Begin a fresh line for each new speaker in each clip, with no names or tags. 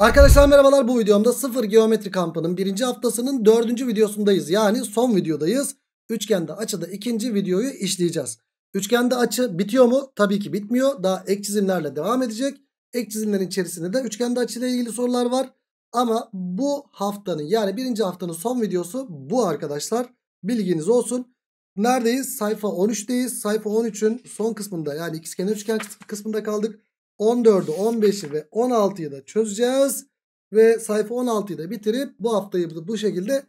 Arkadaşlar merhabalar bu videomda sıfır geometri kampının birinci haftasının dördüncü videosundayız. Yani son videodayız. Üçgende açıda ikinci videoyu işleyeceğiz. Üçgende açı bitiyor mu? Tabii ki bitmiyor. Daha ek çizimlerle devam edecek. Ek çizimlerin içerisinde de üçgende açıyla ilgili sorular var. Ama bu haftanın yani birinci haftanın son videosu bu arkadaşlar. Bilginiz olsun. Neredeyiz? Sayfa 13'teyiz. Sayfa 13'ün son kısmında yani ikizkenar üçgen kısmında kaldık. 14'ü, 15'i ve 16'yı da çözeceğiz. Ve sayfa 16'yı da bitirip bu haftayı bu şekilde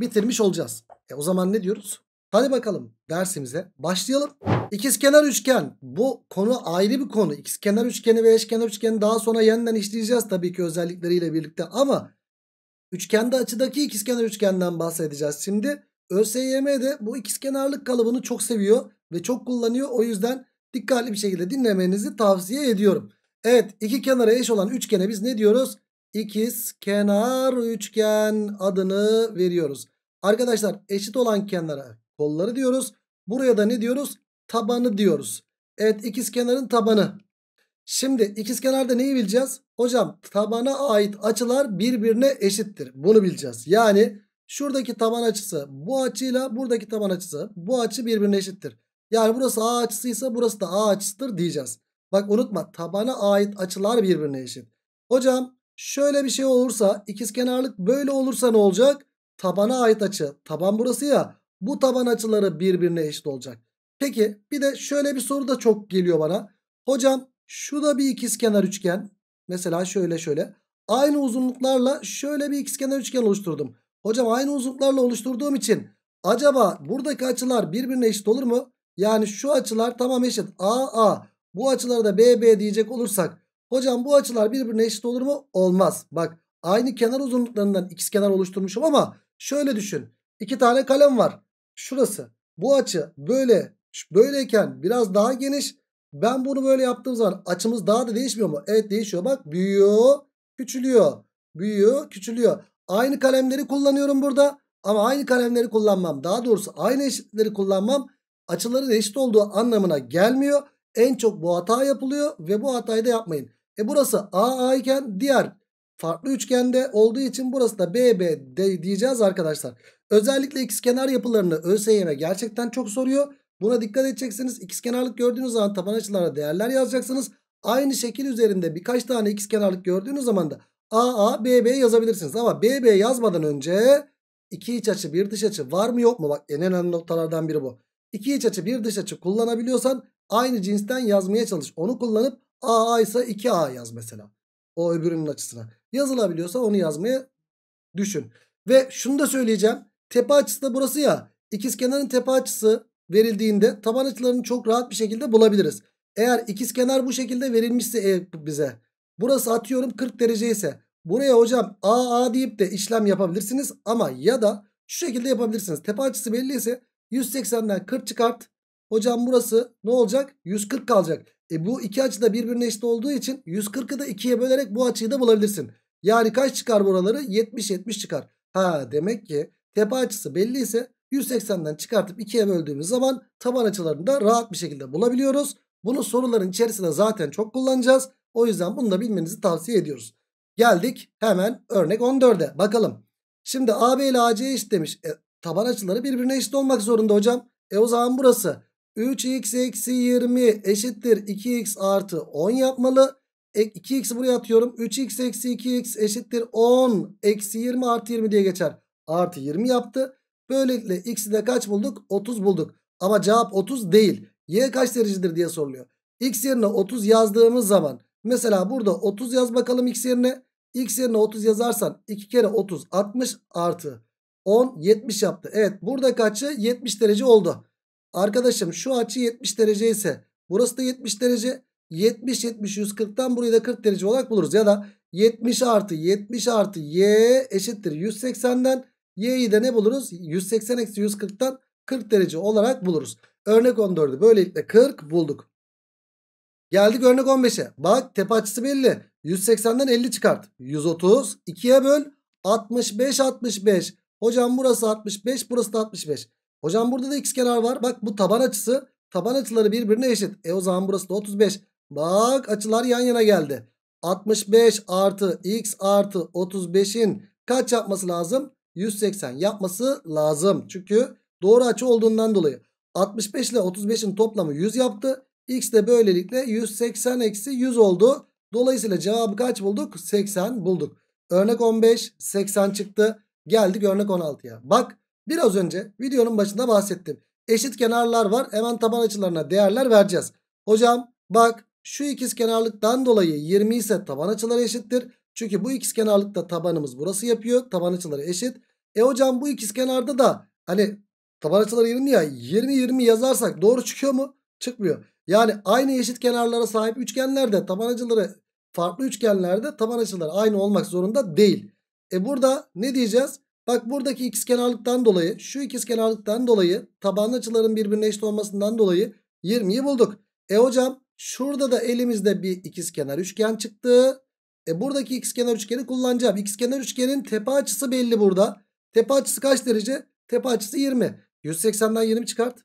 bitirmiş olacağız. E o zaman ne diyoruz? Hadi bakalım dersimize başlayalım. İkizkenar üçgen. Bu konu ayrı bir konu. İkizkenar üçgeni ve eşkenar üçgeni daha sonra yeniden işleyeceğiz tabii ki özellikleriyle birlikte ama üçgende açıdaki ikizkenar üçgenden bahsedeceğiz şimdi. ÖSYM de bu ikizkenarlık kalıbını çok seviyor ve çok kullanıyor. O yüzden dikkatli bir şekilde dinlemenizi tavsiye ediyorum. Evet iki kenara eş olan üçgene biz ne diyoruz? İkiz kenar üçgen adını veriyoruz. Arkadaşlar eşit olan kenara kolları diyoruz. Buraya da ne diyoruz? Tabanı diyoruz. Evet ikiz kenarın tabanı. Şimdi ikiz kenarda neyi bileceğiz? Hocam tabana ait açılar birbirine eşittir. Bunu bileceğiz. Yani şuradaki taban açısı bu açıyla buradaki taban açısı bu açı birbirine eşittir. Yani burası A açısıysa burası da A açısıdır diyeceğiz. Bak unutma tabana ait açılar birbirine eşit. Hocam şöyle bir şey olursa ikizkenarlık böyle olursa ne olacak? Tabana ait açı. Taban burası ya. Bu taban açıları birbirine eşit olacak. Peki bir de şöyle bir soru da çok geliyor bana. Hocam şu da bir ikizkenar üçgen. Mesela şöyle şöyle. Aynı uzunluklarla şöyle bir ikizkenar üçgen oluşturdum. Hocam aynı uzunluklarla oluşturduğum için acaba buradaki açılar birbirine eşit olur mu? Yani şu açılar tamam eşit. A A. Bu açıları da BB diyecek olursak hocam bu açılar birbirine eşit olur mu? Olmaz. Bak aynı kenar uzunluklarından x kenar oluşturmuşum ama şöyle düşün. İki tane kalem var. Şurası. Bu açı böyle böyleyken biraz daha geniş. Ben bunu böyle yaptığım zaman açımız daha da değişmiyor mu? Evet değişiyor. Bak büyüyor, küçülüyor. Büyüyor, küçülüyor. Aynı kalemleri kullanıyorum burada. Ama aynı kalemleri kullanmam. Daha doğrusu aynı eşitleri kullanmam açıların eşit olduğu anlamına gelmiyor. En çok bu hata yapılıyor ve bu hatayı da yapmayın. E burası AA iken diğer farklı üçgende olduğu için burası da BB diyeceğiz arkadaşlar. Özellikle ikizkenar yapılarını ÖSYM e gerçekten çok soruyor. Buna dikkat edeceksiniz. İkizkenarlık gördüğünüz zaman taban açılara değerler yazacaksınız. Aynı şekil üzerinde birkaç tane ikizkenarlık gördüğünüz zaman da AA, BB yazabilirsiniz. Ama BB yazmadan önce iki iç açı, bir dış açı var mı yok mu? Bak en önemli noktalardan biri bu. İki iç açı, bir dış açı kullanabiliyorsan Aynı cinsten yazmaya çalış. Onu kullanıp A ise 2A yaz mesela. O öbürünün açısına. Yazılabiliyorsa onu yazmaya düşün. Ve şunu da söyleyeceğim. Tepe açısı da burası ya. İkizkenarın tepe açısı verildiğinde taban açılarını çok rahat bir şekilde bulabiliriz. Eğer ikizkenar bu şekilde verilmişse bize. Burası atıyorum 40 derece ise. Buraya hocam AA deyip de işlem yapabilirsiniz. Ama ya da şu şekilde yapabilirsiniz. Tepe açısı belli ise 180'den 40 çıkart. Hocam burası ne olacak? 140 kalacak. E bu iki açı da birbirine eşit olduğu için 140'ı da 2'ye bölerek bu açıyı da bulabilirsin. Yani kaç çıkar buraları? 70-70 çıkar. Ha demek ki tepe açısı belli ise 180'den çıkartıp 2'ye böldüğümüz zaman taban açılarını da rahat bir şekilde bulabiliyoruz. Bunu soruların içerisinde zaten çok kullanacağız. O yüzden bunu da bilmenizi tavsiye ediyoruz. Geldik hemen örnek 14'e bakalım. Şimdi AB ile AC eşit demiş. E, taban açıları birbirine eşit olmak zorunda hocam. E o zaman burası 3x eksi 20 eşittir 2x artı 10 yapmalı. 2x'i e, buraya atıyorum. 3x eksi 2x eşittir 10 eksi 20 artı 20 diye geçer. Artı 20 yaptı. Böylelikle x'i de kaç bulduk? 30 bulduk. Ama cevap 30 değil. Y kaç derecedir diye soruluyor. X yerine 30 yazdığımız zaman mesela burada 30 yaz bakalım x yerine. X yerine 30 yazarsan 2 kere 30 60 artı 10 70 yaptı. Evet burada kaçı? 70 derece oldu. Arkadaşım şu açı 70 derece ise burası da 70 derece. 70 70 140'tan burayı da 40 derece olarak buluruz. Ya da 70 artı 70 artı y eşittir 180'den. Y'yi de ne buluruz? 180 eksi 140'tan 40 derece olarak buluruz. Örnek 14'ü böylelikle 40 bulduk. Geldik örnek 15'e. Bak tepe açısı belli. 180'den 50 çıkart. 130. 2'ye böl. 65 65. Hocam burası 65 burası da 65. Hocam burada da x kenar var. Bak bu taban açısı. Taban açıları birbirine eşit. E o zaman burası da 35. Bak açılar yan yana geldi. 65 artı x artı 35'in kaç yapması lazım? 180 yapması lazım. Çünkü doğru açı olduğundan dolayı. 65 ile 35'in toplamı 100 yaptı. X de böylelikle 180 eksi 100 oldu. Dolayısıyla cevabı kaç bulduk? 80 bulduk. Örnek 15 80 çıktı. Geldik örnek 16'ya. Bak Biraz önce videonun başında bahsettim. Eşit kenarlar var. Hemen taban açılarına değerler vereceğiz. Hocam bak şu ikiz kenarlıktan dolayı 20 ise taban açıları eşittir. Çünkü bu ikiz kenarlıkta tabanımız burası yapıyor. Taban açıları eşit. E hocam bu ikiz kenarda da hani taban açıları 20 ya 20 20 yazarsak doğru çıkıyor mu? Çıkmıyor. Yani aynı eşit kenarlara sahip üçgenlerde taban açıları farklı üçgenlerde taban açıları aynı olmak zorunda değil. E burada ne diyeceğiz? Bak buradaki x kenarlıktan dolayı şu ikiz kenarlıktan dolayı taban açıların birbirine eşit olmasından dolayı 20'yi bulduk. E hocam şurada da elimizde bir ikiz kenar üçgen çıktı. E buradaki x kenar üçgeni kullanacağım. X kenar üçgenin tepe açısı belli burada. Tepe açısı kaç derece? Tepe açısı 20. 180'den 20 çıkart.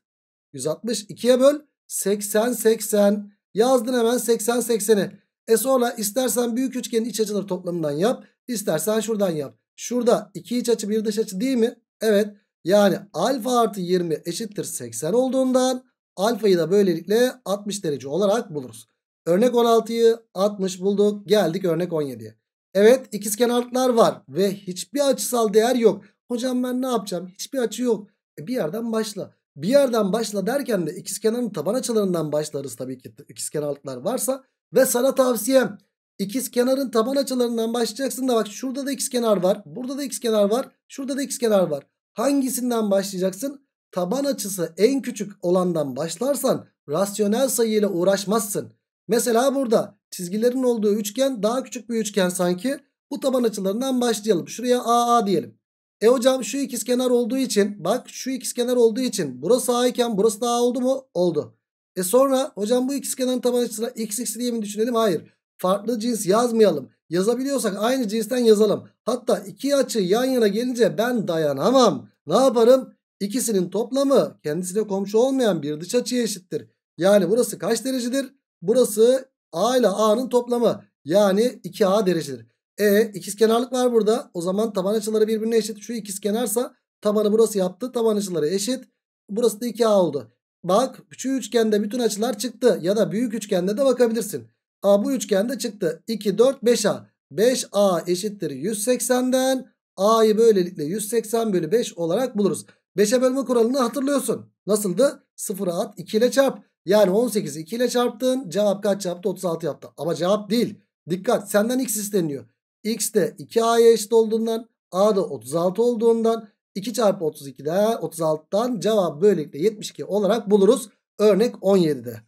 160. 2'ye böl. 80 80. Yazdın hemen 80 80'i. E sonra istersen büyük üçgenin iç açıları toplamından yap. İstersen şuradan yap. Şurada iki iç açı bir dış açı değil mi? Evet. Yani alfa artı 20 eşittir 80 olduğundan alfayı da böylelikle 60 derece olarak buluruz. Örnek 16'yı 60 bulduk. Geldik örnek 17'ye. Evet ikizkenarlar var ve hiçbir açısal değer yok. Hocam ben ne yapacağım? Hiçbir açı yok. E bir yerden başla. Bir yerden başla derken de ikizkenarın taban açılarından başlarız tabii ki ikizkenarlıklar varsa. Ve sana tavsiyem İkiz kenarın taban açılarından başlayacaksın da bak şurada da ikiz kenar var. Burada da ikiz kenar var. Şurada da ikiz kenar var. Hangisinden başlayacaksın? Taban açısı en küçük olandan başlarsan rasyonel sayı ile uğraşmazsın. Mesela burada çizgilerin olduğu üçgen daha küçük bir üçgen sanki. Bu taban açılarından başlayalım. Şuraya AA diyelim. E hocam şu ikiz kenar olduğu için bak şu ikiz kenar olduğu için burası A iken burası da A oldu mu? Oldu. E sonra hocam bu ikiz kenarın taban açısına x x diye mi düşünelim? Hayır farklı cins yazmayalım. Yazabiliyorsak aynı cinsten yazalım. Hatta iki açı yan yana gelince ben dayanamam. Ne yaparım? İkisinin toplamı kendisine komşu olmayan bir dış açıya eşittir. Yani burası kaç derecedir? Burası A ile A'nın toplamı. Yani 2A derecedir. E ikizkenarlık var burada. O zaman taban açıları birbirine eşit. Şu ikizkenarsa tabanı burası yaptı. Taban açıları eşit. Burası da 2A oldu. Bak küçük üçgende bütün açılar çıktı. Ya da büyük üçgende de bakabilirsin. A bu üçgende çıktı. 2, 4, 5A. 5A eşittir 180'den. A'yı böylelikle 180 bölü 5 olarak buluruz. 5'e bölme kuralını hatırlıyorsun. Nasıldı? 0'a at 2 ile çarp. Yani 18'i 2 ile çarptın. Cevap kaç yaptı? 36 yaptı. Ama cevap değil. Dikkat senden x isteniyor. X de 2A'ya eşit olduğundan A da 36 olduğundan 2 çarpı 32'de 36'dan cevap böylelikle 72 olarak buluruz. Örnek 17'de.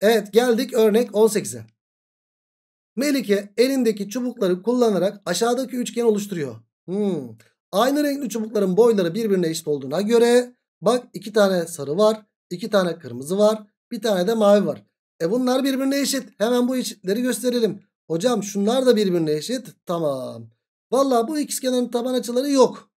Evet geldik örnek 18'e. Melike elindeki çubukları kullanarak aşağıdaki üçgen oluşturuyor. Hmm. Aynı renkli çubukların boyları birbirine eşit olduğuna göre bak iki tane sarı var, iki tane kırmızı var, bir tane de mavi var. E bunlar birbirine eşit. Hemen bu eşitleri gösterelim. Hocam şunlar da birbirine eşit. Tamam. Valla bu ikizkenarın taban açıları yok.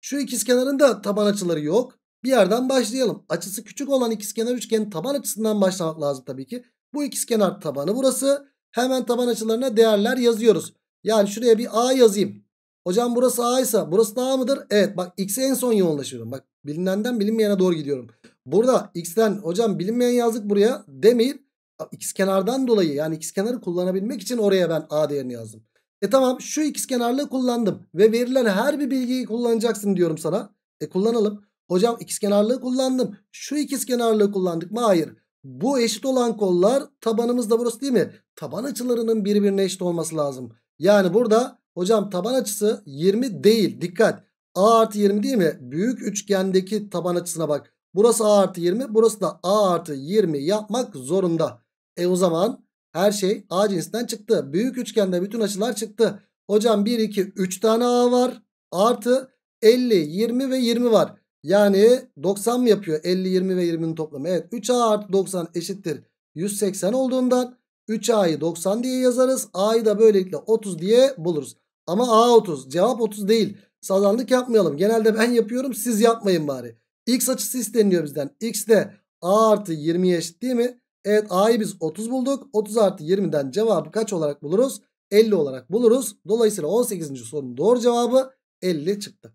Şu ikizkenarın da taban açıları yok. Bir yerden başlayalım. Açısı küçük olan ikizkenar üçgenin taban açısından başlamak lazım tabii ki. Bu ikizkenar tabanı burası. Hemen taban açılarına değerler yazıyoruz. Yani şuraya bir A yazayım. Hocam burası A ise burası da A mıdır? Evet bak X'e en son yoğunlaşıyorum. Bak bilinenden bilinmeyene doğru gidiyorum. Burada X'ten hocam bilinmeyen yazdık buraya demeyip X kenardan dolayı yani X kenarı kullanabilmek için oraya ben A değerini yazdım. E tamam şu X kenarlığı kullandım ve verilen her bir bilgiyi kullanacaksın diyorum sana. E kullanalım. Hocam X kenarlığı kullandım. Şu X kenarlığı kullandık mı? Hayır. Bu eşit olan kollar tabanımız da burası değil mi? Taban açılarının birbirine eşit olması lazım. Yani burada hocam taban açısı 20 değil. Dikkat. A artı 20 değil mi? Büyük üçgendeki taban açısına bak. Burası A artı 20. Burası da A artı 20 yapmak zorunda. E o zaman her şey A cinsinden çıktı. Büyük üçgende bütün açılar çıktı. Hocam 1, 2, 3 tane A var. Artı 50, 20 ve 20 var. Yani 90 mı yapıyor? 50, 20 ve 20'nin toplamı. Evet 3A artı 90 eşittir 180 olduğundan 3A'yı 90 diye yazarız. A'yı da böylelikle 30 diye buluruz. Ama A 30. Cevap 30 değil. Sazanlık yapmayalım. Genelde ben yapıyorum siz yapmayın bari. X açısı isteniyor bizden. X de A artı 20 eşit değil mi? Evet A'yı biz 30 bulduk. 30 artı 20'den cevabı kaç olarak buluruz? 50 olarak buluruz. Dolayısıyla 18. sorunun doğru cevabı 50 çıktı.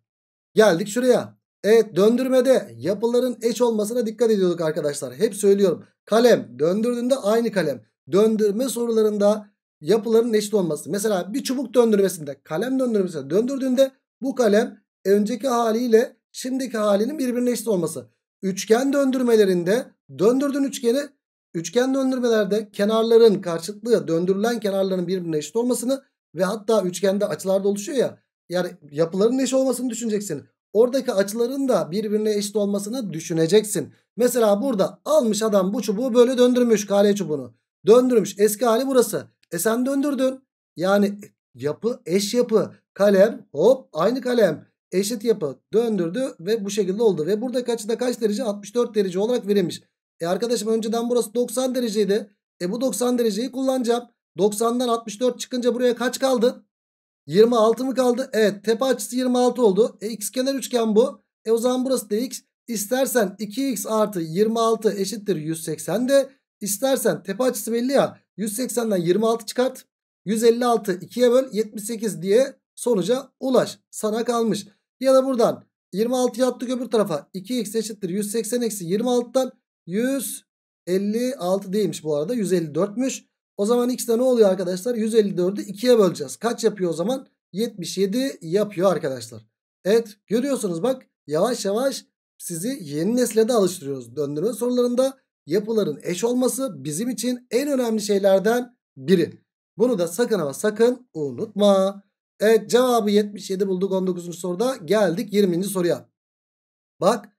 Geldik şuraya. Evet döndürmede yapıların eş olmasına dikkat ediyorduk arkadaşlar. Hep söylüyorum. Kalem döndürdüğünde aynı kalem. Döndürme sorularında yapıların eşit olması. Mesela bir çubuk döndürmesinde kalem döndürmesinde döndürdüğünde bu kalem önceki haliyle şimdiki halinin birbirine eşit olması. Üçgen döndürmelerinde döndürdüğün üçgeni üçgen döndürmelerde kenarların karşıtlığı döndürülen kenarların birbirine eşit olmasını ve hatta üçgende açılarda oluşuyor ya yani yapıların eşit olmasını düşüneceksin. Oradaki açıların da birbirine eşit olmasını düşüneceksin. Mesela burada almış adam bu çubuğu böyle döndürmüş kare çubuğunu. Döndürmüş eski hali burası. E sen döndürdün. Yani yapı eş yapı kalem hop aynı kalem eşit yapı döndürdü ve bu şekilde oldu. Ve buradaki açıda kaç derece 64 derece olarak verilmiş. E arkadaşım önceden burası 90 dereceydi. E bu 90 dereceyi kullanacağım. 90'dan 64 çıkınca buraya kaç kaldı? 26 mı kaldı? Evet tepe açısı 26 oldu. E, x kenar üçgen bu. E o zaman burası da x. İstersen 2x artı 26 eşittir 180 de. İstersen tepe açısı belli ya. 180'den 26 çıkart. 156 2'ye böl 78 diye sonuca ulaş. Sana kalmış. Ya da buradan 26 attık öbür tarafa. 2x eşittir 180 eksi 26'dan 156 değilmiş bu arada. 154'müş. O zaman x ne oluyor arkadaşlar? 154'ü 2'ye böleceğiz. Kaç yapıyor o zaman? 77 yapıyor arkadaşlar. Evet görüyorsunuz bak yavaş yavaş sizi yeni nesle de alıştırıyoruz. Döndürme sorularında yapıların eş olması bizim için en önemli şeylerden biri. Bunu da sakın ama sakın unutma. Evet cevabı 77 bulduk 19. soruda. Geldik 20. soruya. Bak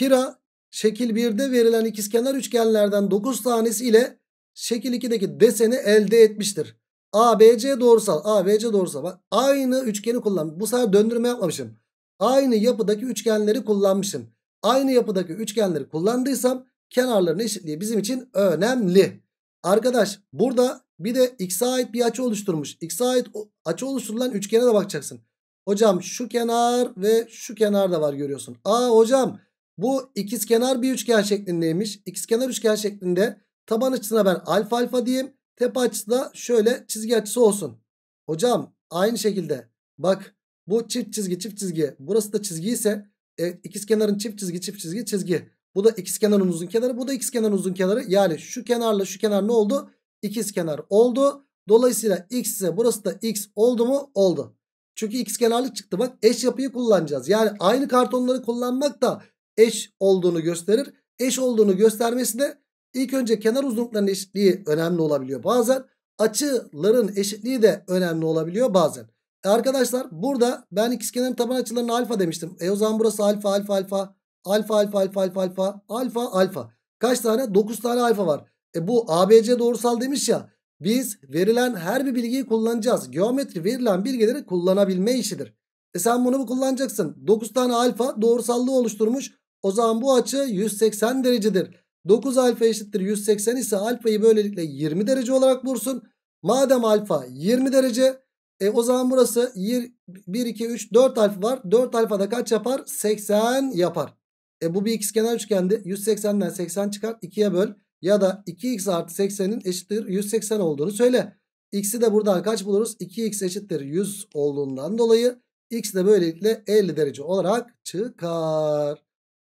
Hira şekil 1'de verilen ikizkenar üçgenlerden 9 tanesi ile şekil 2'deki deseni elde etmiştir. ABC doğrusal. ABC doğrusal. Bak, aynı üçgeni kullan. Bu sefer döndürme yapmamışım. Aynı yapıdaki üçgenleri kullanmışım. Aynı yapıdaki üçgenleri kullandıysam kenarların eşitliği bizim için önemli. Arkadaş burada bir de x'e ait bir açı oluşturmuş. X'e ait açı oluşturulan üçgene de bakacaksın. Hocam şu kenar ve şu kenar da var görüyorsun. Aa hocam bu ikiz kenar bir üçgen şeklindeymiş. İkiz kenar üçgen şeklinde Taban açısına ben alfa alfa diyeyim. Tepe açısı da şöyle çizgi açısı olsun. Hocam aynı şekilde bak bu çift çizgi çift çizgi burası da çizgi ise e, ikizkenarın çift çizgi çift çizgi çizgi. Bu da ikiz kenarın uzun kenarı bu da ikiz kenarın uzun kenarı. Yani şu kenarla şu kenar ne oldu? İkiz kenar oldu. Dolayısıyla x ise burası da x oldu mu? Oldu. Çünkü ikiz kenarlık çıktı bak eş yapıyı kullanacağız. Yani aynı kartonları kullanmak da eş olduğunu gösterir. Eş olduğunu göstermesi de İlk önce kenar uzunluklarının eşitliği önemli olabiliyor bazen. Açıların eşitliği de önemli olabiliyor bazen. E arkadaşlar burada ben ikizkenarın taban açılarını alfa demiştim. E o zaman burası alfa alfa alfa alfa alfa alfa alfa alfa alfa alfa. Kaç tane? 9 tane alfa var. E bu ABC doğrusal demiş ya. Biz verilen her bir bilgiyi kullanacağız. Geometri verilen bilgileri kullanabilme işidir. E sen bunu mu kullanacaksın? 9 tane alfa doğrusallığı oluşturmuş. O zaman bu açı 180 derecedir. 9 alfa eşittir 180 ise alfayı böylelikle 20 derece olarak bulursun. Madem alfa 20 derece e o zaman burası 1, 2, 3, 4 alfa var. 4 alfa da kaç yapar? 80 yapar. E bu bir ikizkenar üçgendi. 180'den 80 çıkar 2'ye böl. Ya da 2x artı 80'in eşittir 180 olduğunu söyle. X'i de buradan kaç buluruz? 2x eşittir 100 olduğundan dolayı x de böylelikle 50 derece olarak çıkar.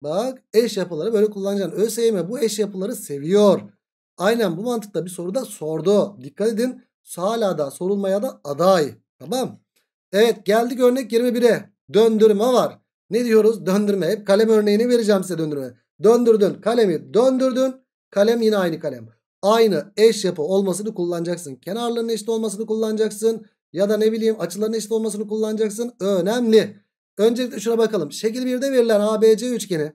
Bak eş yapıları böyle kullanacaksın. ÖSYM bu eş yapıları seviyor. Aynen bu mantıkta bir soruda sordu. Dikkat edin. Hala da sorulmaya da aday. Tamam. Evet geldik örnek 21'e. Döndürme var. Ne diyoruz? Döndürme. Hep kalem örneğini vereceğim size döndürme. Döndürdün kalemi döndürdün. Kalem yine aynı kalem. Aynı eş yapı olmasını kullanacaksın. Kenarların eşit olmasını kullanacaksın. Ya da ne bileyim açıların eşit olmasını kullanacaksın. Önemli. Öncelikle şuna bakalım. Şekil 1'de verilen ABC üçgeni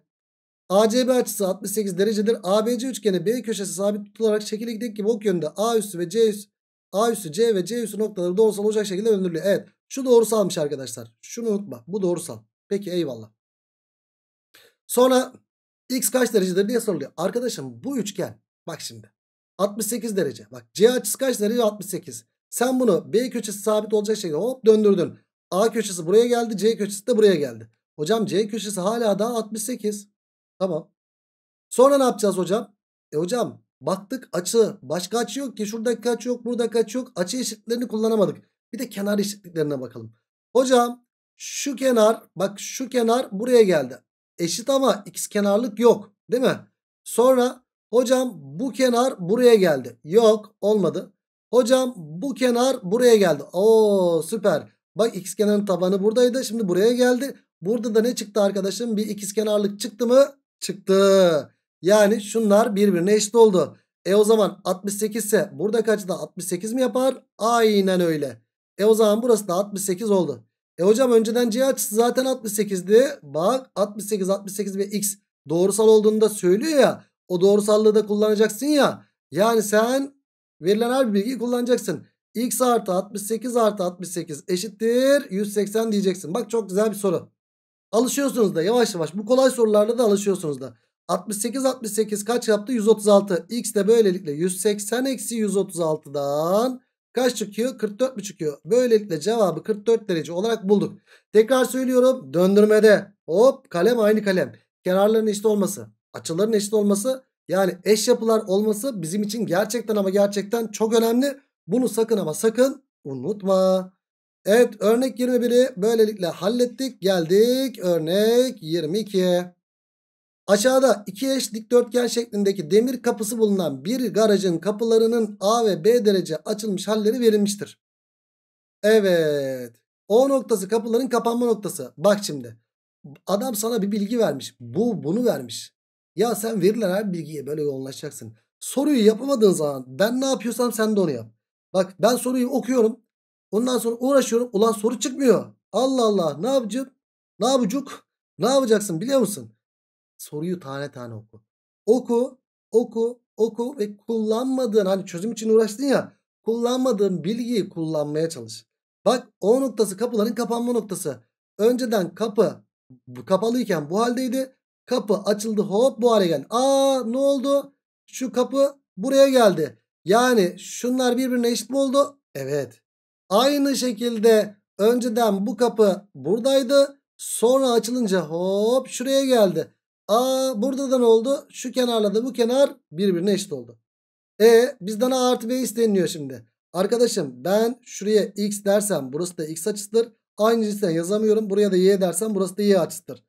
ACB açısı 68 derecedir. ABC üçgeni B köşesi sabit tutularak şekil 2'deki gibi ok yönünde A üssü ve C üssü A üssü C ve C üssü noktaları doğrusal olacak şekilde öndürülüyor. Evet. Şu doğrusalmış arkadaşlar. Şunu unutma. Bu doğrusal. Peki eyvallah. Sonra x kaç derecedir diye soruluyor. Arkadaşım bu üçgen bak şimdi 68 derece. Bak C açısı kaç derece? 68. Sen bunu B köşesi sabit olacak şekilde hop döndürdün. A köşesi buraya geldi. C köşesi de buraya geldi. Hocam C köşesi hala daha 68. Tamam. Sonra ne yapacağız hocam? E hocam baktık açı. Başka açı yok ki. Şuradaki açı yok. Buradaki açı yok. Açı eşitlerini kullanamadık. Bir de kenar eşitliklerine bakalım. Hocam şu kenar bak şu kenar buraya geldi. Eşit ama x kenarlık yok. Değil mi? Sonra hocam bu kenar buraya geldi. Yok olmadı. Hocam bu kenar buraya geldi. Oo süper. Bak x kenarın tabanı buradaydı. Şimdi buraya geldi. Burada da ne çıktı arkadaşım? Bir ikiz kenarlık çıktı mı? Çıktı. Yani şunlar birbirine eşit oldu. E o zaman 68 ise burada kaçta? 68 mi yapar? Aynen öyle. E o zaman burası da 68 oldu. E hocam önceden C açısı zaten 68'di. Bak 68, 68 ve X doğrusal olduğunu da söylüyor ya. O doğrusallığı da kullanacaksın ya. Yani sen verilen her bilgiyi kullanacaksın x artı 68 artı 68 eşittir 180 diyeceksin. Bak çok güzel bir soru. Alışıyorsunuz da yavaş yavaş bu kolay sorularla da alışıyorsunuz da. 68 68 kaç yaptı? 136. X de böylelikle 180 eksi 136'dan kaç çıkıyor? 44 mi çıkıyor? Böylelikle cevabı 44 derece olarak bulduk. Tekrar söylüyorum döndürmede hop kalem aynı kalem. Kenarların eşit olması açıların eşit olması yani eş yapılar olması bizim için gerçekten ama gerçekten çok önemli. Bunu sakın ama sakın unutma. Evet örnek 21'i böylelikle hallettik. Geldik örnek 22'ye. Aşağıda iki eş dikdörtgen şeklindeki demir kapısı bulunan bir garajın kapılarının A ve B derece açılmış halleri verilmiştir. Evet. O noktası kapıların kapanma noktası. Bak şimdi. Adam sana bir bilgi vermiş. Bu bunu vermiş. Ya sen verilen her bilgiye böyle yoğunlaşacaksın. Soruyu yapamadığın zaman ben ne yapıyorsam sen de onu yap. Bak ben soruyu okuyorum. Ondan sonra uğraşıyorum. Ulan soru çıkmıyor. Allah Allah ne yapacağım? Ne yapacak? Ne yapacaksın biliyor musun? Soruyu tane tane oku. Oku, oku, oku ve kullanmadığın hani çözüm için uğraştın ya kullanmadığın bilgiyi kullanmaya çalış. Bak o noktası kapıların kapanma noktası. Önceden kapı kapalıyken bu haldeydi. Kapı açıldı hop bu hale geldi. Aa ne oldu? Şu kapı buraya geldi. Yani şunlar birbirine eşit mi oldu? Evet. Aynı şekilde önceden bu kapı buradaydı. Sonra açılınca hop şuraya geldi. Aa burada da ne oldu? Şu kenarla da bu kenar birbirine eşit oldu. E bizden A artı B isteniyor şimdi. Arkadaşım ben şuraya X dersem burası da X açısıdır. Aynı cinsten yazamıyorum. Buraya da Y dersem burası da Y açısıdır.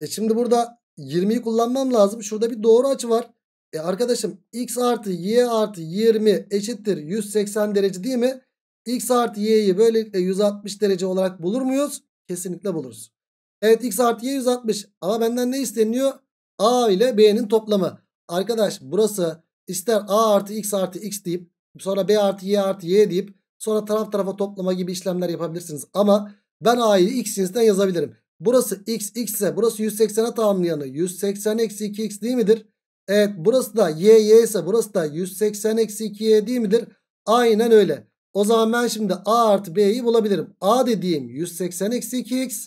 E şimdi burada 20'yi kullanmam lazım. Şurada bir doğru açı var. E arkadaşım x artı y artı 20 eşittir 180 derece değil mi? x artı y'yi böylelikle 160 derece olarak bulur muyuz? Kesinlikle buluruz. Evet x artı y 160 ama benden ne isteniyor? a ile b'nin toplamı. Arkadaş burası ister a artı x artı x deyip sonra b artı y artı y deyip sonra taraf tarafa toplama gibi işlemler yapabilirsiniz. Ama ben a'yı x cinsinden yazabilirim. Burası x x ise burası 180'e tamamlayanı 180 eksi 2x değil midir? Evet burası da y y ise burası da 180 eksi 2y değil midir? Aynen öyle. O zaman ben şimdi a artı b'yi bulabilirim. a dediğim 180 eksi 2x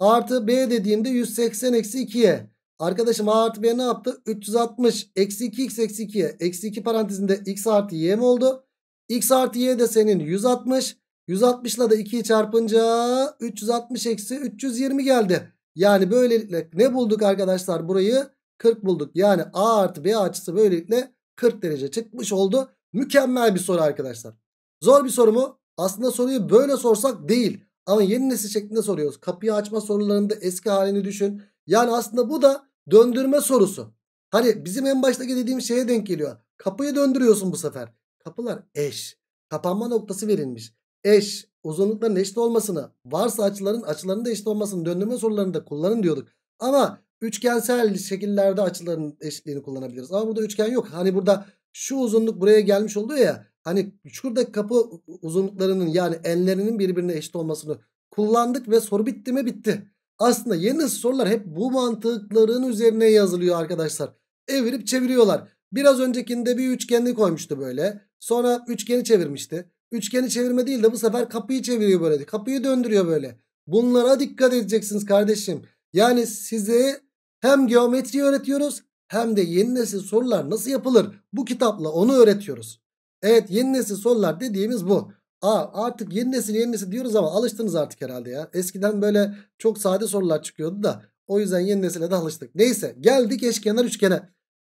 artı b dediğimde 180 eksi 2y. Arkadaşım a artı b ne yaptı? 360 eksi 2x eksi 2y. Eksi 2 parantezinde x artı y mi oldu? x artı y de senin 160. 160 ile de 2'yi çarpınca 360 eksi 320 geldi. Yani böylelikle ne bulduk arkadaşlar burayı? 40 bulduk. Yani A artı B açısı böylelikle 40 derece çıkmış oldu. Mükemmel bir soru arkadaşlar. Zor bir soru mu? Aslında soruyu böyle sorsak değil. Ama yeni nesil şeklinde soruyoruz. Kapıyı açma sorularında eski halini düşün. Yani aslında bu da döndürme sorusu. Hani bizim en baştaki dediğim şeye denk geliyor. Kapıyı döndürüyorsun bu sefer. Kapılar eş. Kapanma noktası verilmiş. Eş, uzunlukların eşit olmasını, varsa açıların açılarının da eşit olmasını döndürme sorularında kullanın diyorduk. Ama üçgensel şekillerde açıların eşitliğini kullanabiliriz. Ama burada üçgen yok. Hani burada şu uzunluk buraya gelmiş oluyor ya. Hani şuradaki kapı uzunluklarının yani enlerinin birbirine eşit olmasını kullandık ve soru bitti mi bitti. Aslında yeni sorular hep bu mantıkların üzerine yazılıyor arkadaşlar. Evirip çeviriyorlar. Biraz öncekinde bir üçgenli koymuştu böyle. Sonra üçgeni çevirmişti. Üçgeni çevirme değil de bu sefer kapıyı çeviriyor böyle. Kapıyı döndürüyor böyle. Bunlara dikkat edeceksiniz kardeşim. Yani size hem geometri öğretiyoruz hem de yeni nesil sorular nasıl yapılır bu kitapla onu öğretiyoruz. Evet yeni nesil sorular dediğimiz bu. Aa, artık yeni nesil yeni nesil diyoruz ama alıştınız artık herhalde ya. Eskiden böyle çok sade sorular çıkıyordu da o yüzden yeni nesile de alıştık. Neyse geldik eşkenar üçgene.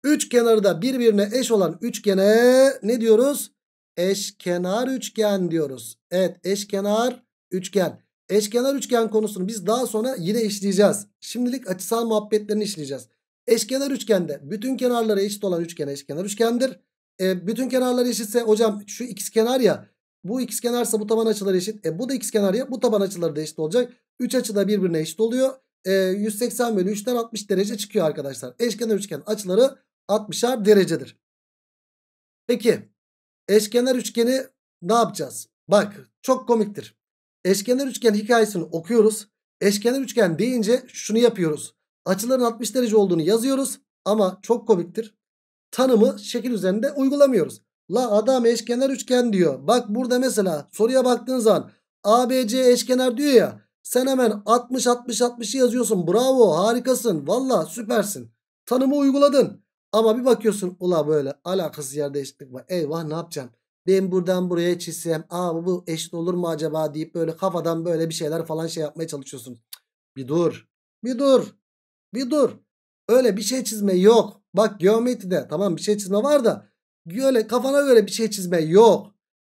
Üç kenarı da birbirine eş olan üçgene ne diyoruz? Eşkenar üçgen diyoruz. Evet eşkenar üçgen. Eşkenar üçgen konusunu biz daha sonra yine işleyeceğiz. Şimdilik açısal muhabbetlerini işleyeceğiz. Eşkenar üçgende bütün kenarları eşit olan üçgen eşkenar üçgendir. E, bütün kenarları eşitse hocam şu x kenar ya bu x kenarsa bu taban açıları eşit. E, bu da x kenar ya bu taban açıları da eşit olacak. Üç açı da birbirine eşit oluyor. E, 180 bölü 3'ten 60 derece çıkıyor arkadaşlar. Eşkenar üçgen açıları 60'ar derecedir. Peki eşkenar üçgeni ne yapacağız? Bak çok komiktir. Eşkenar üçgen hikayesini okuyoruz. Eşkenar üçgen deyince şunu yapıyoruz. Açıların 60 derece olduğunu yazıyoruz ama çok komiktir. Tanımı şekil üzerinde uygulamıyoruz. La adam eşkenar üçgen diyor. Bak burada mesela soruya baktığın zaman ABC eşkenar diyor ya. Sen hemen 60 60 60'ı yazıyorsun. Bravo harikasın. Valla süpersin. Tanımı uyguladın. Ama bir bakıyorsun ula böyle alakasız yer değişiklik var. Eyvah ne yapacaksın? Ben buradan buraya çizsem. Aa bu eşit olur mu acaba deyip böyle kafadan böyle bir şeyler falan şey yapmaya çalışıyorsunuz. Bir dur. Bir dur. Bir dur. Öyle bir şey çizme yok. Bak geometride tamam bir şey çizme var da öyle kafana göre bir şey çizme yok.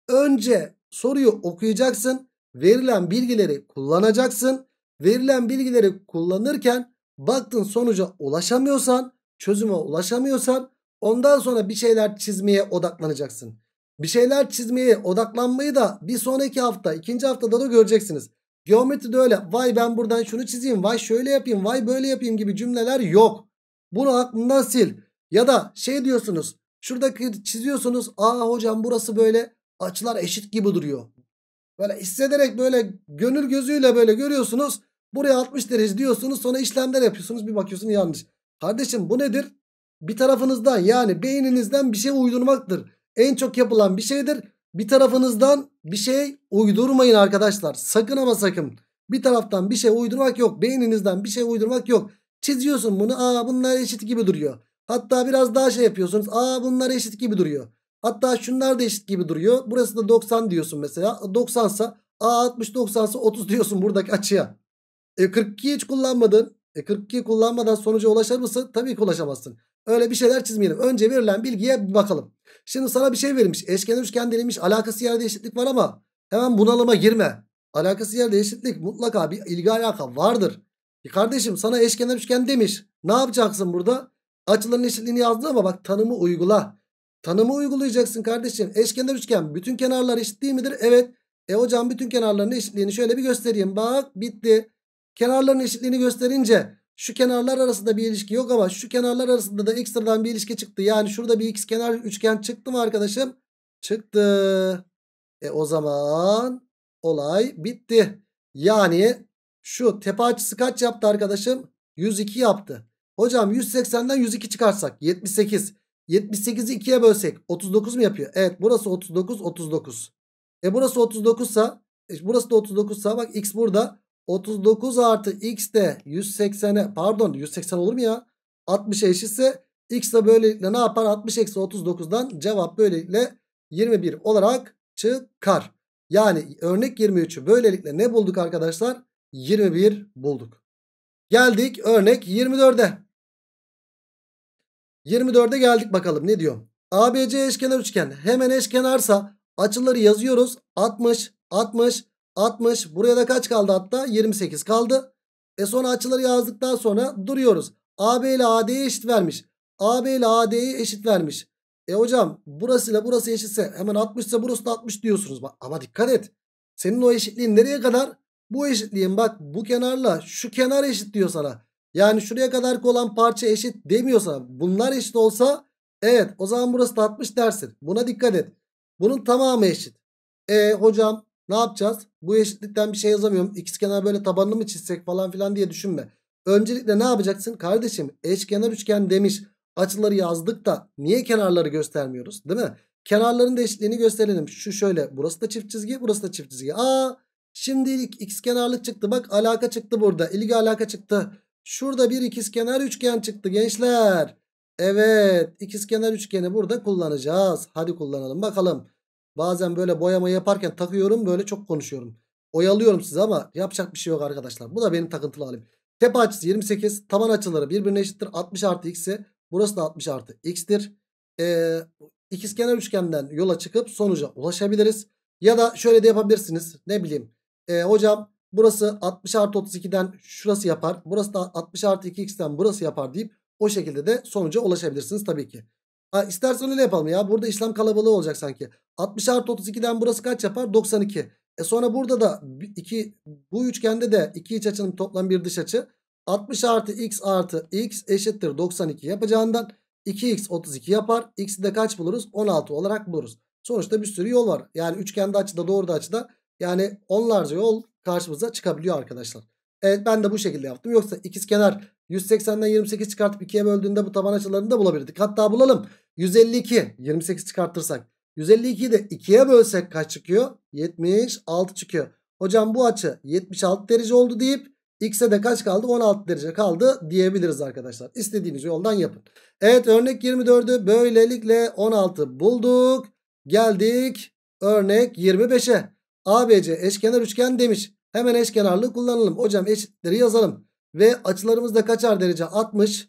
Önce soruyu okuyacaksın. Verilen bilgileri kullanacaksın. Verilen bilgileri kullanırken baktın sonuca ulaşamıyorsan, çözüme ulaşamıyorsan ondan sonra bir şeyler çizmeye odaklanacaksın. Bir şeyler çizmeyi odaklanmayı da bir sonraki hafta ikinci haftada da göreceksiniz. Geometri de öyle vay ben buradan şunu çizeyim vay şöyle yapayım vay böyle yapayım gibi cümleler yok. Bunu aklından sil. Ya da şey diyorsunuz şuradaki çiziyorsunuz aa hocam burası böyle açılar eşit gibi duruyor. Böyle hissederek böyle gönül gözüyle böyle görüyorsunuz. Buraya 60 derece diyorsunuz sonra işlemler yapıyorsunuz bir bakıyorsun yanlış. Kardeşim bu nedir? Bir tarafınızdan yani beyninizden bir şey uydurmaktır en çok yapılan bir şeydir. Bir tarafınızdan bir şey uydurmayın arkadaşlar. Sakın ama sakın. Bir taraftan bir şey uydurmak yok. Beyninizden bir şey uydurmak yok. Çiziyorsun bunu. Aa bunlar eşit gibi duruyor. Hatta biraz daha şey yapıyorsunuz. Aa bunlar eşit gibi duruyor. Hatta şunlar da eşit gibi duruyor. Burası da 90 diyorsun mesela. 90 sa A 60 90 sa 30 diyorsun buradaki açıya. E 42 hiç kullanmadın. E 42'yi kullanmadan sonuca ulaşır mısın? Tabii ki ulaşamazsın. Öyle bir şeyler çizmeyelim. Önce verilen bilgiye bir bakalım. Şimdi sana bir şey verilmiş. Eşkenar üçgen denilmiş. Alakası yerde eşitlik var ama hemen bunalıma girme. Alakası yerde eşitlik mutlaka bir ilgi alaka vardır. E kardeşim sana eşkenar üçgen demiş. Ne yapacaksın burada? Açıların eşitliğini yazdı ama bak tanımı uygula. Tanımı uygulayacaksın kardeşim. Eşkenar üçgen bütün kenarlar eşit değil midir? Evet. E hocam bütün kenarların eşitliğini şöyle bir göstereyim. Bak bitti. Kenarların eşitliğini gösterince şu kenarlar arasında bir ilişki yok ama şu kenarlar arasında da ekstradan bir ilişki çıktı. Yani şurada bir x kenar üçgen çıktı mı arkadaşım? Çıktı. E o zaman olay bitti. Yani şu tepe açısı kaç yaptı arkadaşım? 102 yaptı. Hocam 180'den 102 çıkarsak 78. 78'i 2'ye bölsek 39 mu yapıyor? Evet burası 39 39. E burası 39 sa e burası da 39 sa bak x burada 39 artı x de 180'e pardon 180 olur mu ya? 60'a eşitse x de böylelikle ne yapar? 60 eksi 39'dan cevap böylelikle 21 olarak çıkar. Yani örnek 23'ü böylelikle ne bulduk arkadaşlar? 21 bulduk. Geldik örnek 24'e. 24'e geldik bakalım ne diyor? ABC eşkenar üçgen hemen eşkenarsa açıları yazıyoruz. 60, 60, 60. Buraya da kaç kaldı hatta? 28 kaldı. E sonra açıları yazdıktan sonra duruyoruz. AB ile AD'ye eşit vermiş. AB ile AD'ye eşit vermiş. E hocam burası ile burası eşitse hemen 60 ise burası da 60 diyorsunuz. ama dikkat et. Senin o eşitliğin nereye kadar? Bu eşitliğin bak bu kenarla şu kenar eşit diyor sana. Yani şuraya kadar olan parça eşit demiyorsa bunlar eşit olsa evet o zaman burası da 60 dersin. Buna dikkat et. Bunun tamamı eşit. E hocam ne yapacağız? Bu eşitlikten bir şey yazamıyorum. İkiz kenar böyle tabanını mı çizsek falan filan diye düşünme. Öncelikle ne yapacaksın? Kardeşim eşkenar üçgen demiş. Açıları yazdık da niye kenarları göstermiyoruz değil mi? Kenarların da eşitliğini gösterelim. Şu şöyle burası da çift çizgi burası da çift çizgi. Aa şimdi ilk x kenarlık çıktı. Bak alaka çıktı burada. İlgi alaka çıktı. Şurada bir ikiz kenar üçgen çıktı gençler. Evet ikiz kenar üçgeni burada kullanacağız. Hadi kullanalım bakalım. Bazen böyle boyama yaparken takıyorum böyle çok konuşuyorum. Oyalıyorum sizi ama yapacak bir şey yok arkadaşlar. Bu da benim takıntılı halim. Tepe açısı 28. Taban açıları birbirine eşittir. 60 artı x'e. Burası da 60 artı x'tir. Ee, ikizkenar üçgenden yola çıkıp sonuca ulaşabiliriz. Ya da şöyle de yapabilirsiniz. Ne bileyim. Ee, hocam burası 60 artı 32'den şurası yapar. Burası da 60 artı 2x'ten burası yapar deyip o şekilde de sonuca ulaşabilirsiniz tabii ki. Ha, istersen öyle yapalım ya. Burada işlem kalabalığı olacak sanki. 60 artı 32'den burası kaç yapar? 92. E sonra burada da iki, bu üçgende de iki iç açının toplam bir dış açı. 60 artı x artı x eşittir 92 yapacağından 2x 32 yapar. X'i de kaç buluruz? 16 olarak buluruz. Sonuçta bir sürü yol var. Yani üçgende açıda doğru da açıda yani onlarca yol karşımıza çıkabiliyor arkadaşlar. Evet ben de bu şekilde yaptım. Yoksa ikiz kenar 180'den 28 çıkartıp 2'ye böldüğünde bu taban açılarını da bulabilirdik. Hatta bulalım. 152 28 çıkartırsak 152'yi de 2'ye bölsek kaç çıkıyor? 76 çıkıyor. Hocam bu açı 76 derece oldu deyip x'e de kaç kaldı? 16 derece kaldı diyebiliriz arkadaşlar. İstediğiniz yoldan yapın. Evet örnek 24'ü böylelikle 16 bulduk. Geldik örnek 25'e. ABC eşkenar üçgen demiş. Hemen eşkenarlığı kullanalım. Hocam eşitleri yazalım. Ve açılarımız da kaçar derece? 60.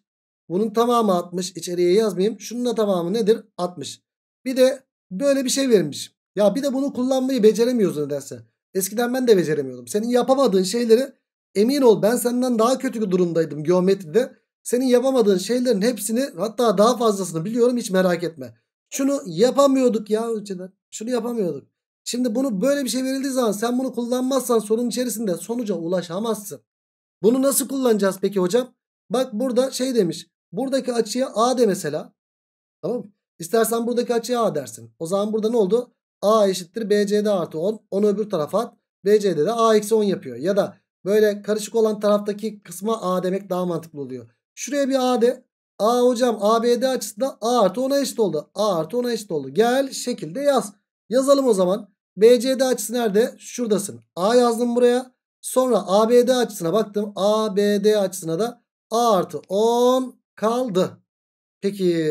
Bunun tamamı 60. İçeriye yazmayayım. Şunun da tamamı nedir? 60. Bir de böyle bir şey verilmiş. Ya bir de bunu kullanmayı beceremiyoruz nedense. Eskiden ben de beceremiyordum. Senin yapamadığın şeyleri emin ol ben senden daha kötü bir durumdaydım geometride. Senin yapamadığın şeylerin hepsini hatta daha fazlasını biliyorum hiç merak etme. Şunu yapamıyorduk ya önceden. Şunu yapamıyorduk. Şimdi bunu böyle bir şey verildiği zaman sen bunu kullanmazsan sorun içerisinde sonuca ulaşamazsın. Bunu nasıl kullanacağız peki hocam? Bak burada şey demiş. Buradaki açıya A de mesela. Tamam mı? İstersen buradaki açıya A dersin. O zaman burada ne oldu? A eşittir BCD artı 10. Onu öbür tarafa at. BCD de A eksi 10 yapıyor. Ya da böyle karışık olan taraftaki kısma A demek daha mantıklı oluyor. Şuraya bir A de. A hocam ABD açısında A artı 10'a eşit oldu. A artı 10'a eşit oldu. Gel şekilde yaz. Yazalım o zaman. BCD açısı nerede? Şuradasın. A yazdım buraya. Sonra ABD açısına baktım. ABD açısına da A artı 10 kaldı. Peki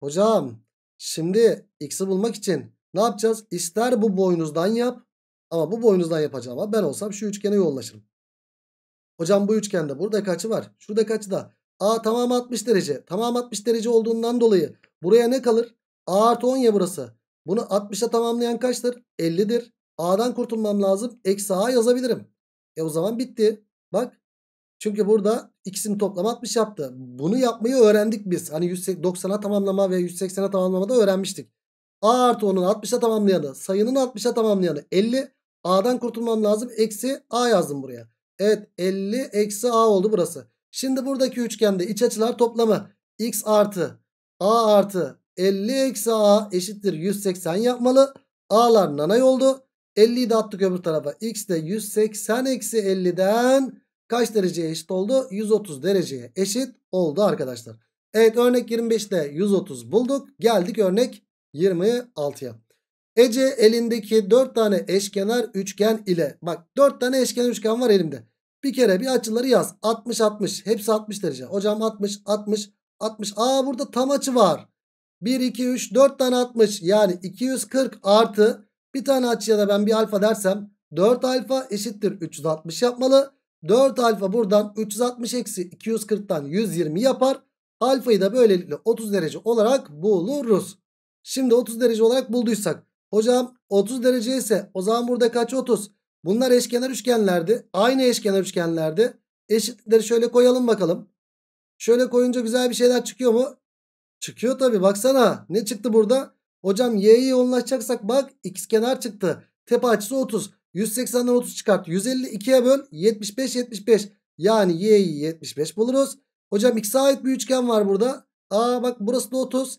hocam şimdi x'i bulmak için ne yapacağız? İster bu boynuzdan yap ama bu boynuzdan yapacağım ben olsam şu üçgene yoğunlaşırım. Hocam bu üçgende burada kaçı var? Şurada kaçı da? A tamam 60 derece. Tamam 60 derece olduğundan dolayı buraya ne kalır? A artı 10 ya burası. Bunu 60'a tamamlayan kaçtır? 50'dir. A'dan kurtulmam lazım. Eksi A yazabilirim. E o zaman bitti. Bak çünkü burada ikisini toplam 60 yaptı. Bunu yapmayı öğrendik biz. Hani 190'a tamamlama ve 180'e tamamlama da öğrenmiştik. A artı 10'un 60'a tamamlayanı, sayının 60'a tamamlayanı 50. A'dan kurtulmam lazım. Eksi A yazdım buraya. Evet 50 eksi A oldu burası. Şimdi buradaki üçgende iç açılar toplamı x artı A artı 50 eksi A eşittir 180 yapmalı. A'lar nanay oldu. 50'yi de attık öbür tarafa. X de 180 eksi 50'den kaç dereceye eşit oldu? 130 dereceye eşit oldu arkadaşlar. Evet örnek 25'te 130 bulduk. Geldik örnek 26'ya. Ece elindeki 4 tane eşkenar üçgen ile bak 4 tane eşkenar üçgen var elimde. Bir kere bir açıları yaz. 60 60 hepsi 60 derece. Hocam 60 60 60. Aa burada tam açı var. 1 2 3 4 tane 60 yani 240 artı bir tane açıya da ben bir alfa dersem 4 alfa eşittir 360 yapmalı. 4 alfa buradan 360 eksi 240'tan 120 yapar. Alfayı da böylelikle 30 derece olarak buluruz. Şimdi 30 derece olarak bulduysak. Hocam 30 derece ise o zaman burada kaç 30? Bunlar eşkenar üçgenlerdi. Aynı eşkenar üçgenlerdi. Eşitlikleri şöyle koyalım bakalım. Şöyle koyunca güzel bir şeyler çıkıyor mu? Çıkıyor tabi baksana. Ne çıktı burada? Hocam y'ye yoğunlaşacaksak bak x kenar çıktı. Tepe açısı 30. 180'den 30 çıkart. 150 2'ye böl. 75 75. Yani y'yi 75 buluruz. Hocam x'e ait bir üçgen var burada. Aa bak burası da 30.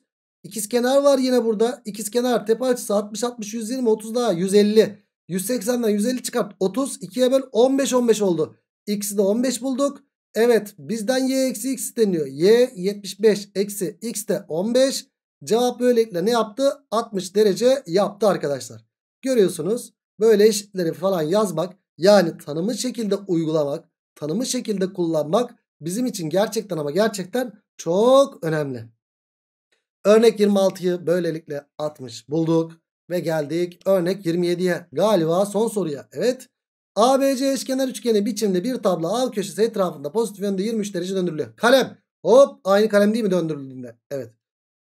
kenar var yine burada. kenar tepe açısı 60 60 120 30 daha 150. 180'den 150 çıkart. 30 2'ye böl 15 15 oldu. X'i de 15 bulduk. Evet bizden y eksi x isteniyor. Y 75 eksi x de 15. Cevap böylelikle ne yaptı? 60 derece yaptı arkadaşlar. Görüyorsunuz. Böyle eşitleri falan yazmak yani tanımı şekilde uygulamak, tanımı şekilde kullanmak bizim için gerçekten ama gerçekten çok önemli. Örnek 26'yı böylelikle 60 bulduk ve geldik örnek 27'ye. Galiba son soruya. Evet. ABC eşkenar üçgeni biçimde bir tablo Al köşesi etrafında pozitif yönde 23 derece döndürülüyor. Kalem. Hop aynı kalem değil mi döndürüldüğünde? Evet.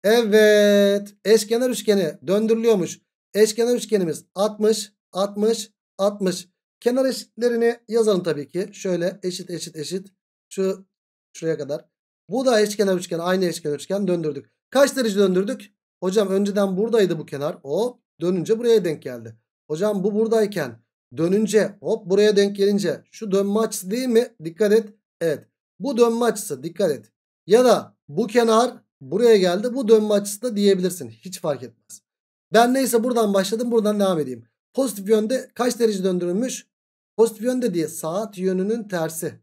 Evet. Eşkenar üçgeni döndürülüyormuş. Eşkenar üçgenimiz 60. 60 60. Kenar eşitlerini yazalım tabii ki. Şöyle eşit eşit eşit. Şu şuraya kadar. Bu da eşkenar üçgen. Aynı eşkenar üçgen döndürdük. Kaç derece döndürdük? Hocam önceden buradaydı bu kenar. Hop dönünce buraya denk geldi. Hocam bu buradayken dönünce hop buraya denk gelince şu dönme açısı değil mi? Dikkat et. Evet. Bu dönme açısı dikkat et. Ya da bu kenar buraya geldi. Bu dönme açısı da diyebilirsin. Hiç fark etmez. Ben neyse buradan başladım. Buradan devam edeyim. Pozitif yönde kaç derece döndürülmüş? Pozitif yönde diye saat yönünün tersi.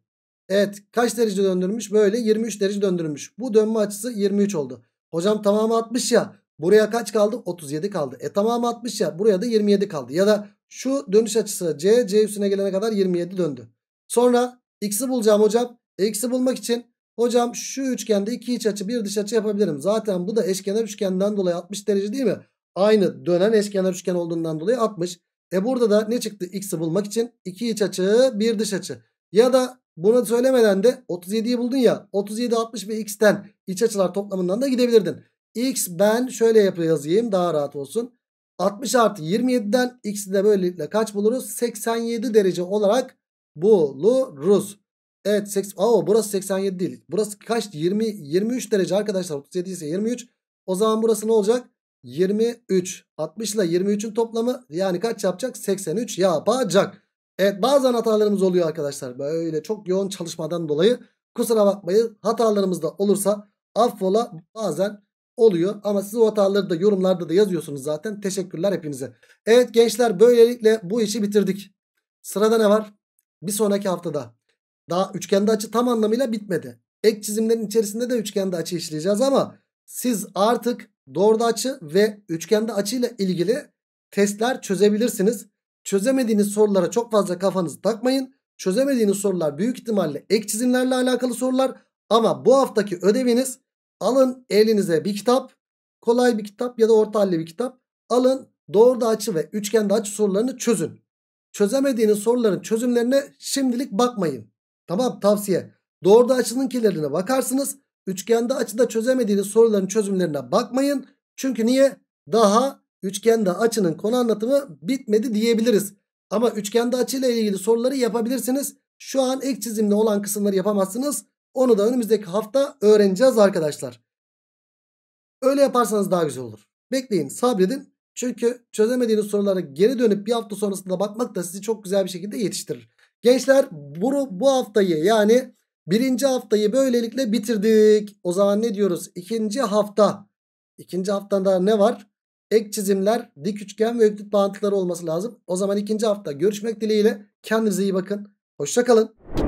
Evet kaç derece döndürmüş? Böyle 23 derece döndürmüş. Bu dönme açısı 23 oldu. Hocam tamamı 60 ya. Buraya kaç kaldı? 37 kaldı. E tamamı 60 ya. Buraya da 27 kaldı. Ya da şu dönüş açısı C, C üstüne gelene kadar 27 döndü. Sonra x'i bulacağım hocam. X'i bulmak için hocam şu üçgende iki iç açı bir dış açı yapabilirim. Zaten bu da eşkenar üçgenden dolayı 60 derece değil mi? Aynı dönen eşkenar üçgen olduğundan dolayı 60. E burada da ne çıktı? X'i bulmak için 2 iç açı 1 dış açı. Ya da bunu söylemeden de 37'yi buldun ya. 37, 60 ve x'ten iç açılar toplamından da gidebilirdin. X ben şöyle yapıyor yazayım daha rahat olsun. 60 artı 27'den x'i de böylelikle kaç buluruz? 87 derece olarak buluruz. Evet 8, oo, burası 87 değil. Burası kaç? 20, 23 derece arkadaşlar. 37 ise 23. O zaman burası ne olacak? 23. 60 ile 23'ün toplamı yani kaç yapacak? 83 yapacak. Evet bazen hatalarımız oluyor arkadaşlar. Böyle çok yoğun çalışmadan dolayı kusura bakmayın. Hatalarımız da olursa affola bazen oluyor. Ama siz o hataları da yorumlarda da yazıyorsunuz zaten. Teşekkürler hepinize. Evet gençler böylelikle bu işi bitirdik. Sırada ne var? Bir sonraki haftada. Daha üçgende açı tam anlamıyla bitmedi. Ek çizimlerin içerisinde de üçgende açı işleyeceğiz ama siz artık doğruda açı ve üçgende açıyla ilgili testler çözebilirsiniz. Çözemediğiniz sorulara çok fazla kafanızı takmayın. Çözemediğiniz sorular büyük ihtimalle ek çizimlerle alakalı sorular. Ama bu haftaki ödeviniz alın elinize bir kitap. Kolay bir kitap ya da orta halli bir kitap. Alın doğruda açı ve üçgende açı sorularını çözün. Çözemediğiniz soruların çözümlerine şimdilik bakmayın. Tamam tavsiye. Doğruda açının kilerine bakarsınız. Üçgende açıda çözemediğiniz soruların çözümlerine bakmayın. Çünkü niye? Daha üçgende açının konu anlatımı bitmedi diyebiliriz. Ama üçgende açıyla ilgili soruları yapabilirsiniz. Şu an ek çizimli olan kısımları yapamazsınız. Onu da önümüzdeki hafta öğreneceğiz arkadaşlar. Öyle yaparsanız daha güzel olur. Bekleyin sabredin. Çünkü çözemediğiniz sorulara geri dönüp bir hafta sonrasında bakmak da sizi çok güzel bir şekilde yetiştirir. Gençler bu bu haftayı yani Birinci haftayı böylelikle bitirdik. O zaman ne diyoruz? İkinci hafta. İkinci haftada ne var? Ek çizimler, dik üçgen ve öklit bağıntıları olması lazım. O zaman ikinci hafta görüşmek dileğiyle. Kendinize iyi bakın. Hoşçakalın.